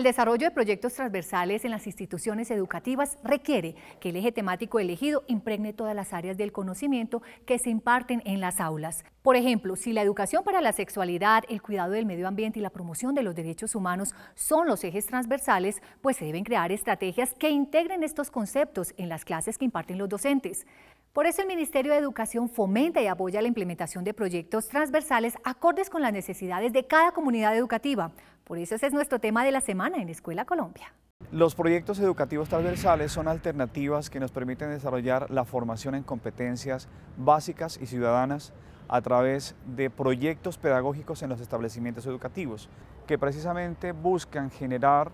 El desarrollo de proyectos transversales en las instituciones educativas requiere que el eje temático elegido impregne todas las áreas del conocimiento que se imparten en las aulas. Por ejemplo, si la educación para la sexualidad, el cuidado del medio ambiente y la promoción de los derechos humanos son los ejes transversales, pues se deben crear estrategias que integren estos conceptos en las clases que imparten los docentes. Por eso el Ministerio de Educación fomenta y apoya la implementación de proyectos transversales acordes con las necesidades de cada comunidad educativa. Por eso ese es nuestro tema de la semana en Escuela Colombia. Los proyectos educativos transversales son alternativas que nos permiten desarrollar la formación en competencias básicas y ciudadanas a través de proyectos pedagógicos en los establecimientos educativos, que precisamente buscan generar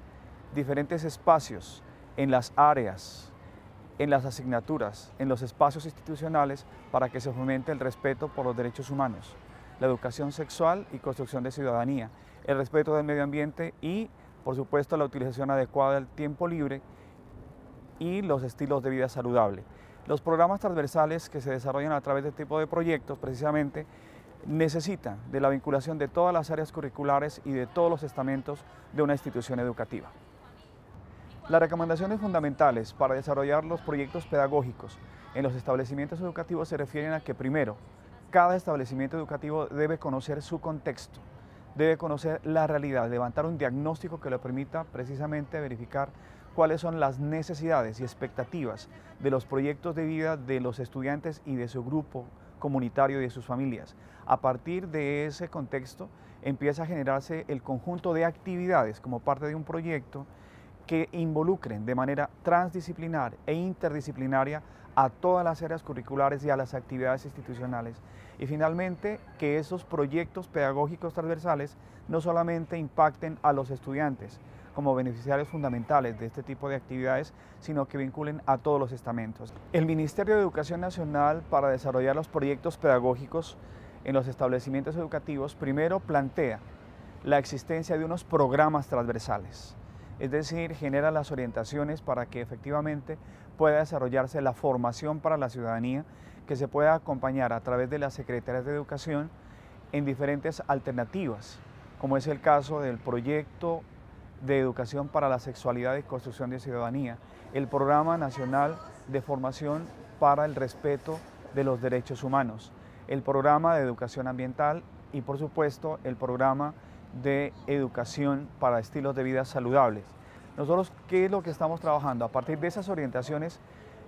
diferentes espacios en las áreas en las asignaturas, en los espacios institucionales para que se fomente el respeto por los derechos humanos, la educación sexual y construcción de ciudadanía, el respeto del medio ambiente y, por supuesto, la utilización adecuada del tiempo libre y los estilos de vida saludable. Los programas transversales que se desarrollan a través de este tipo de proyectos precisamente necesitan de la vinculación de todas las áreas curriculares y de todos los estamentos de una institución educativa. Las recomendaciones fundamentales para desarrollar los proyectos pedagógicos en los establecimientos educativos se refieren a que primero, cada establecimiento educativo debe conocer su contexto, debe conocer la realidad, levantar un diagnóstico que le permita precisamente verificar cuáles son las necesidades y expectativas de los proyectos de vida de los estudiantes y de su grupo comunitario y de sus familias. A partir de ese contexto empieza a generarse el conjunto de actividades como parte de un proyecto que involucren de manera transdisciplinar e interdisciplinaria a todas las áreas curriculares y a las actividades institucionales. Y finalmente, que esos proyectos pedagógicos transversales no solamente impacten a los estudiantes como beneficiarios fundamentales de este tipo de actividades, sino que vinculen a todos los estamentos. El Ministerio de Educación Nacional para desarrollar los proyectos pedagógicos en los establecimientos educativos primero plantea la existencia de unos programas transversales es decir, genera las orientaciones para que efectivamente pueda desarrollarse la formación para la ciudadanía, que se pueda acompañar a través de las secretarías de educación en diferentes alternativas, como es el caso del proyecto de educación para la sexualidad y construcción de ciudadanía, el programa nacional de formación para el respeto de los derechos humanos, el programa de educación ambiental y por supuesto el programa de educación para estilos de vida saludables. Nosotros, ¿qué es lo que estamos trabajando? A partir de esas orientaciones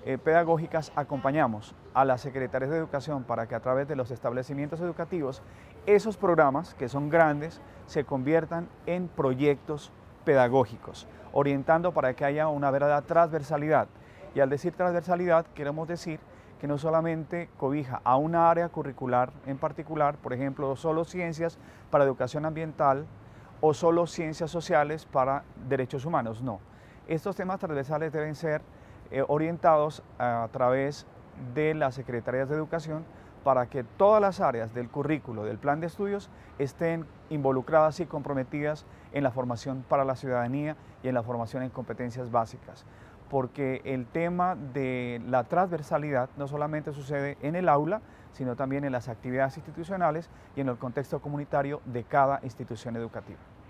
eh, pedagógicas, acompañamos a las secretarias de educación para que a través de los establecimientos educativos, esos programas, que son grandes, se conviertan en proyectos pedagógicos, orientando para que haya una verdadera transversalidad. Y al decir transversalidad, queremos decir que no solamente cobija a una área curricular en particular, por ejemplo, solo ciencias para educación ambiental o solo ciencias sociales para derechos humanos, no. Estos temas transversales deben ser eh, orientados a través de las secretarías de educación para que todas las áreas del currículo, del plan de estudios, estén involucradas y comprometidas en la formación para la ciudadanía y en la formación en competencias básicas porque el tema de la transversalidad no solamente sucede en el aula, sino también en las actividades institucionales y en el contexto comunitario de cada institución educativa.